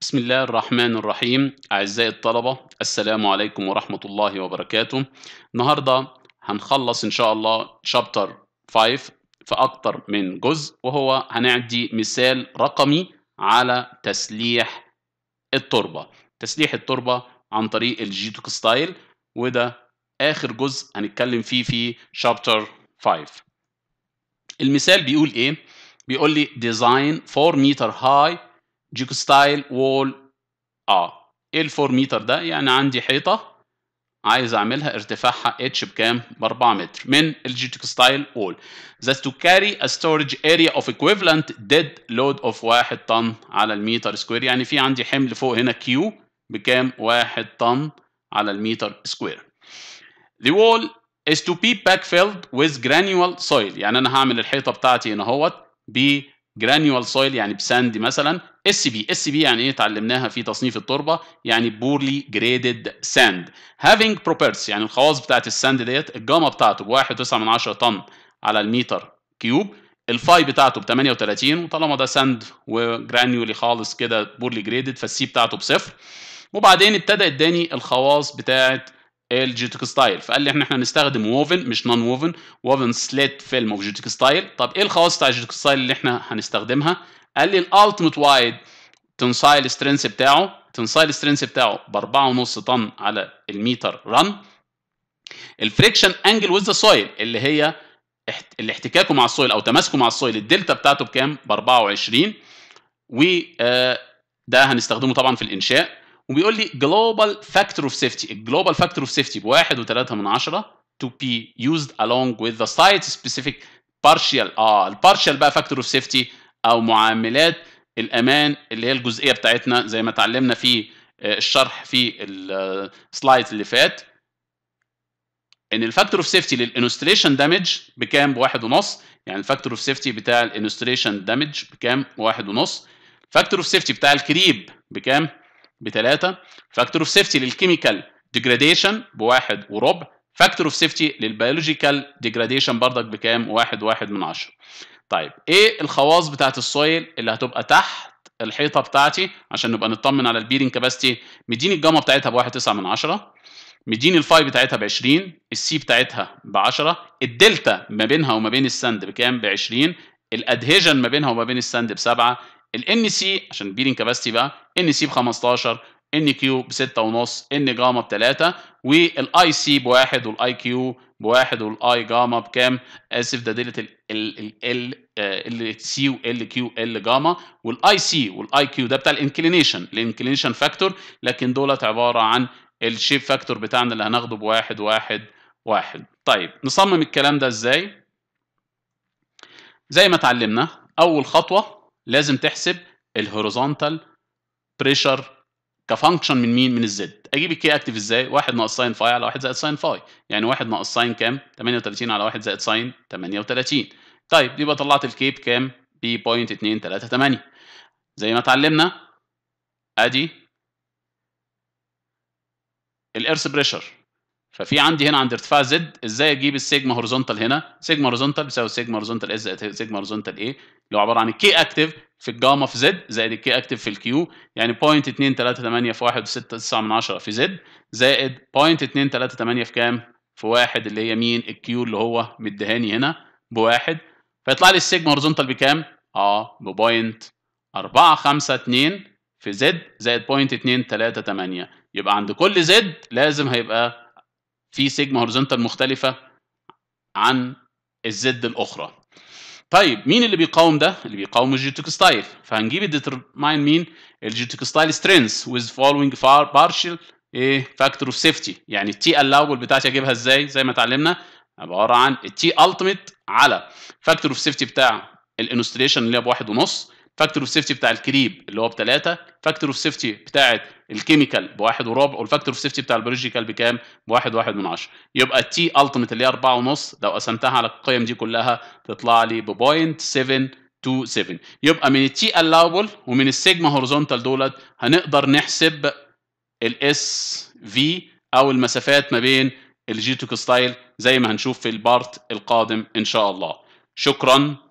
بسم الله الرحمن الرحيم أعزائي الطلبة السلام عليكم ورحمة الله وبركاته النهاردة هنخلص إن شاء الله شابتر 5 في أكتر من جزء وهو هنعدي مثال رقمي على تسليح التربة تسليح التربة عن طريق الجيتوك ستايل وده آخر جزء هنتكلم فيه في شابتر 5 المثال بيقول إيه؟ بيقول لي design 4 meter high جيكو ستايل وول اه ايه الفور متر ده يعني عندي حيطه عايز اعملها ارتفاعها اتش بكام ب 4 متر من الجيتك ستايل وول ذات تو كاري ا ستورج اريا اوف ايكويفالنت ديد لود اوف 1 طن على المتر سكوير يعني في عندي حمل فوق هنا كيو بكام 1 طن على المتر سكوير The wall is to be backfilled with granule soil يعني انا هعمل الحيطه بتاعتي هنا اهوت ب جرانيول سويل يعني بساندي مثلا اس بي اس بي يعني ايه اتعلمناها في تصنيف التربه يعني بورلي جريدد ساند هافينج بروبرتس يعني الخواص بتاعت الساند ديت الجاما بتاعته ب 1.9 طن على المتر كيوب الفاي بتاعته ب 38 وطالما ده ساند وجرانيولي خالص كده بورلي جريدد فالسي بتاعته بصفر وبعدين ابتدى اداني الخواص بتاعت الجيوتك ستايل فقال لي احنا احنا هنستخدم ووفن مش نون ووفن ووفن سليت فيلم اوف جيوتك ستايل طب ايه الخواص بتاع الجيوتك ستايل اللي احنا هنستخدمها قال لي الالتيميت وايد تنسايل سترينث بتاعه تنسايل سترينث بتاعه ب 4.5 طن على المتر رن الفريكشن انجل وذ ذا سويل اللي هي الاحتكاكه احتكاكه مع السويل او تماسكه مع السويل الدلتا بتاعته بكام ب 24 و آه، ده هنستخدمه طبعا في الانشاء وبيقول لي جلوبال فاكتور اوف سيفتي الجلوبال فاكتور اوف سيفتي بواحد وثلاثة من عشرة to be used along with the site specific partial اه البارشال بقى فاكتور اوف سيفتي او معاملات الامان اللي هي الجزئيه بتاعتنا زي ما اتعلمنا في آه، الشرح في السلايد آه، اللي فات ان الفاكتور اوف سيفتي للانستليشن دامج بكام بواحد ونص يعني الفاكتور اوف سيفتي بتاع الانستليشن دامج بكام بواحد ونص الفاكتور اوف سيفتي بتاع الكريب بكام بثلاثة فاكتور اوف سيفتي للكيميكال ديجراديشن بواحد وربع فاكتور اوف سيفتي للبيولوجيكال ديجراديشن بردك بكام؟ واحد واحد من عشرة. طيب ايه الخواص بتاعت السويل اللي هتبقى تحت الحيطه بتاعتي عشان نبقى نطمن على البيرنج كاباستي مديني الجاما بتاعتها بواحد تسعة من عشرة مديني الفاي بتاعتها ب 20 السي بتاعتها ب 10 الدلتا ما بينها وما بين السند بكام ب 20 الادهيجن ما بينها وما بين السند 7 ال سي عشان بيلينج كاباستي بقى ان سي ب 15 ان كيو ب 6.5 ان جاما ب 3 والاي سي IQ والاي كيو بواحد والاي جاما بكام؟ اسف ده ديلة ال ال ال آه، ال سي وال كيو ال جاما والاي سي والاي كيو ده بتاع الانكلينيشن الانكلينيشن فاكتور لكن دولت عباره عن الشيب فاكتور بتاعنا اللي هناخده 1 1 1 طيب نصمم الكلام ده ازاي؟ زي ما اتعلمنا اول خطوه لازم تحسب الهوريزونتال بريشر كفانكشن من مين من الزد اجيب الكي اكتف ازاي 1 ناقص ساين فاي على 1 زائد ساين فاي يعني 1 ناقص ساين كام 38 على 1 زائد ساين 38 طيب يبقى طلعت الكي بكام ب 0.238 زي ما اتعلمنا ادي الايرث بريشر ففي عندي هنا عند ارتفاع زد ازاي اجيب السيجما هوريزونتال هنا سيجما هوريزونتال بيساوي سيجما هوريزونتال اس سيجما هوريزونتال ايه اللي هو عباره عن الكي اكتف في الجاما في زد زائد الكي اكتف في الكيو يعني 0.238 في 1.69 في زد زائد 0.238 في كام؟ في واحد اللي هي مين؟ الكيو اللي هو مديهاني هنا بواحد فيطلع لي السيجما هوريزونتال بكام؟ اه ب 0.452 في زد زائد 0.238 يبقى عند كل زد لازم هيبقى في سيجما هوريزونتال مختلفه عن الزد الاخرى طيب مين اللي بيقاوم ده اللي بيقاوم الجيوتيك ستايل فهنجيب الديترماين مين الجيوتيك ستايل سترينث ويز فولوينج بارشل ايه فاكتور اوف سيفتي يعني التي الاول بتاعتي اجيبها ازاي زي ما اتعلمنا عباره عن التي التيمت على فاكتور اوف سيفتي بتاع الانستريشن اللي هي بواحد ونص فاكتور اوف سيفتي بتاع الكريب اللي هو بثلاثه فاكتور اوف سيفتي بتاعت الكيميكال بواحد وربع والفاكتور اوف سيفتي بتاع البيولوجيكال بكام؟ بواحد واحد من عشرة يبقى التي التيميت اللي هي أربعة ونص لو قسمتها على القيم دي كلها تطلع لي ب 0.727، يبقى من التي الاوبل ومن السيجما هورزونتال دولت هنقدر نحسب الاس في او المسافات ما بين الجيوتوك ستايل زي ما هنشوف في البارت القادم ان شاء الله شكرا